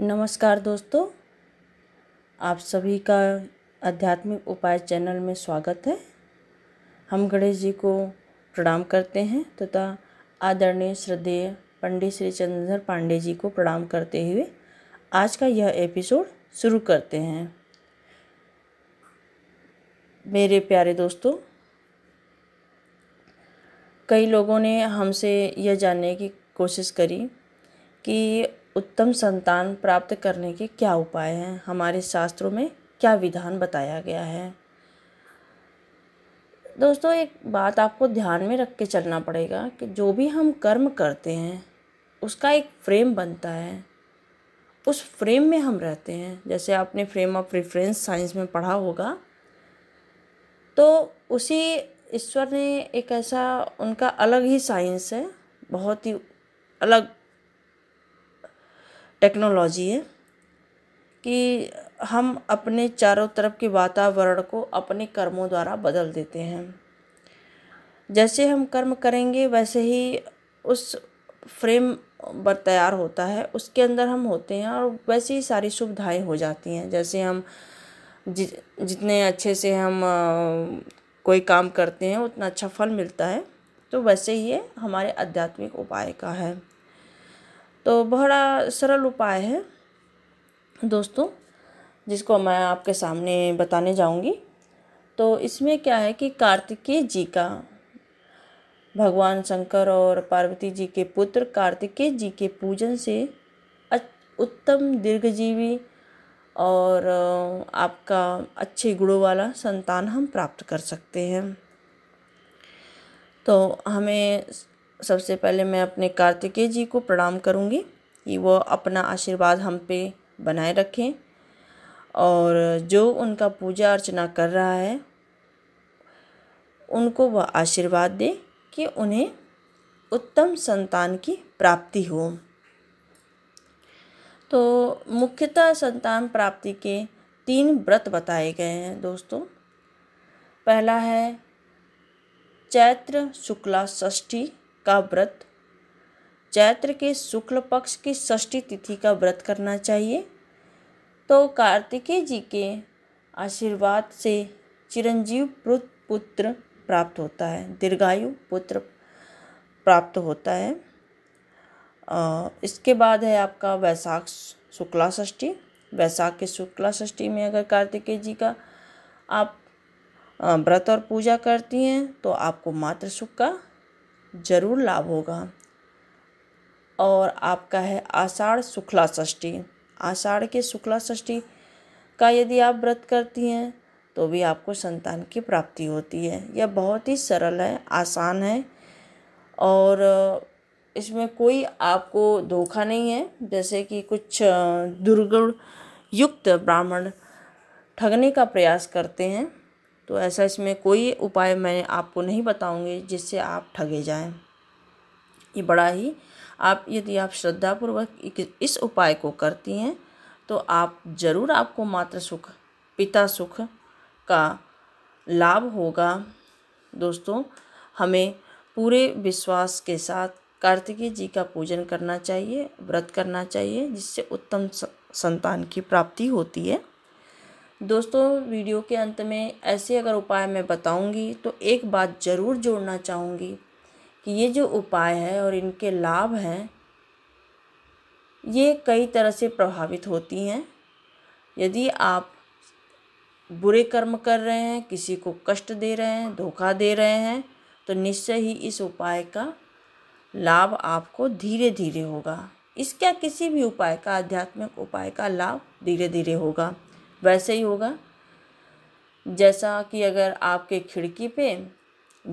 नमस्कार दोस्तों आप सभी का आध्यात्मिक उपाय चैनल में स्वागत है हम गणेश जी को प्रणाम करते हैं तथा आदरणीय श्रद्धेय पंडित श्री चंद्रधर पांडे जी को प्रणाम करते हुए आज का यह एपिसोड शुरू करते हैं मेरे प्यारे दोस्तों कई लोगों ने हमसे यह जानने की कोशिश करी कि उत्तम संतान प्राप्त करने के क्या उपाय हैं हमारे शास्त्रों में क्या विधान बताया गया है दोस्तों एक बात आपको ध्यान में रख के चलना पड़ेगा कि जो भी हम कर्म करते हैं उसका एक फ्रेम बनता है उस फ्रेम में हम रहते हैं जैसे आपने फ्रेम ऑफ रिफरेंस साइंस में पढ़ा होगा तो उसी ईश्वर ने एक ऐसा उनका अलग ही साइंस है बहुत ही अलग टेक्नोलॉजी है कि हम अपने चारों तरफ के वातावरण को अपने कर्मों द्वारा बदल देते हैं जैसे हम कर्म करेंगे वैसे ही उस फ्रेम पर तैयार होता है उसके अंदर हम होते हैं और वैसे ही सारी सुविधाएं हो जाती हैं जैसे हम जि, जितने अच्छे से हम कोई काम करते हैं उतना अच्छा फल मिलता है तो वैसे ही ये हमारे आध्यात्मिक उपाय का है तो बड़ा सरल उपाय है दोस्तों जिसको मैं आपके सामने बताने जाऊंगी तो इसमें क्या है कि कार्तिकेय जी का भगवान शंकर और पार्वती जी के पुत्र कार्तिकेय जी के पूजन से उत्तम दीर्घजीवी और आपका अच्छे गुणों वाला संतान हम प्राप्त कर सकते हैं तो हमें सबसे पहले मैं अपने कार्तिकेय जी को प्रणाम करूँगी कि वो अपना आशीर्वाद हम पे बनाए रखें और जो उनका पूजा अर्चना कर रहा है उनको वह आशीर्वाद दे कि उन्हें उत्तम संतान की प्राप्ति हो तो मुख्यतः संतान प्राप्ति के तीन व्रत बताए गए हैं दोस्तों पहला है चैत्र शुक्ला षष्ठी का व्रत चैत्र के शुक्ल पक्ष की षष्ठी तिथि का व्रत करना चाहिए तो कार्तिकेय जी के आशीर्वाद से चिरंजीव पुत्र प्राप्त होता है दीर्घायु पुत्र प्राप्त होता है इसके बाद है आपका वैशाख शुक्ला षष्ठी वैशाख के शुक्ला षष्ठी में अगर कार्तिकेय जी का आप व्रत और पूजा करती हैं तो आपको मातृ सुख का ज़रूर लाभ होगा और आपका है आषाढ़ शुक्ला षष्ठी आषाढ़ के शुक्ला षष्ठी का यदि आप व्रत करती हैं तो भी आपको संतान की प्राप्ति होती है यह बहुत ही सरल है आसान है और इसमें कोई आपको धोखा नहीं है जैसे कि कुछ दुर्गुण युक्त ब्राह्मण ठगने का प्रयास करते हैं तो ऐसा इसमें कोई उपाय मैं आपको नहीं बताऊंगी जिससे आप ठगे जाएं ये बड़ा ही आप यदि आप श्रद्धापूर्वक इस उपाय को करती हैं तो आप ज़रूर आपको मातृ सुख पिता सुख का लाभ होगा दोस्तों हमें पूरे विश्वास के साथ कार्तिकीय जी का पूजन करना चाहिए व्रत करना चाहिए जिससे उत्तम संतान की प्राप्ति होती है दोस्तों वीडियो के अंत में ऐसे अगर उपाय मैं बताऊंगी तो एक बात ज़रूर जोड़ना चाहूँगी कि ये जो उपाय है और इनके लाभ हैं ये कई तरह से प्रभावित होती हैं यदि आप बुरे कर्म कर रहे हैं किसी को कष्ट दे रहे हैं धोखा दे रहे हैं तो निश्चय ही इस उपाय का लाभ आपको धीरे धीरे होगा इसका किसी भी उपाय का आध्यात्मिक उपाय का लाभ धीरे धीरे होगा वैसे ही होगा जैसा कि अगर आपके खिड़की पे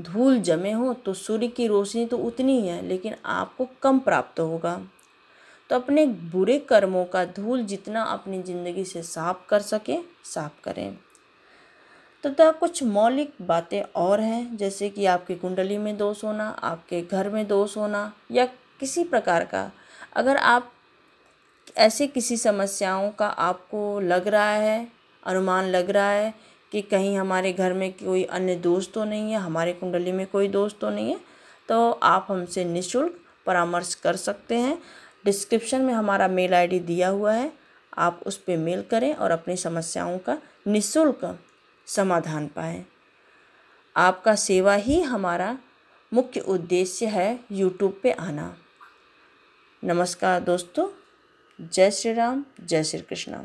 धूल जमे हो तो सूर्य की रोशनी तो उतनी ही है लेकिन आपको कम प्राप्त होगा तो अपने बुरे कर्मों का धूल जितना अपनी ज़िंदगी से साफ कर सके साफ करें तथा तो कुछ मौलिक बातें और हैं जैसे कि आपकी कुंडली में दोष होना आपके घर में दोष होना या किसी प्रकार का अगर आप ऐसे किसी समस्याओं का आपको लग रहा है अनुमान लग रहा है कि कहीं हमारे घर में कोई अन्य दोस्त तो नहीं है हमारे कुंडली में कोई दोस्त तो नहीं है तो आप हमसे निशुल्क परामर्श कर सकते हैं डिस्क्रिप्शन में हमारा मेल आईडी दिया हुआ है आप उस पर मेल करें और अपनी समस्याओं का निशुल्क समाधान पाएँ आपका सेवा ही हमारा मुख्य उद्देश्य है यूट्यूब पे आना नमस्कार दोस्तों जय श्री राम जय श्री कृष्णा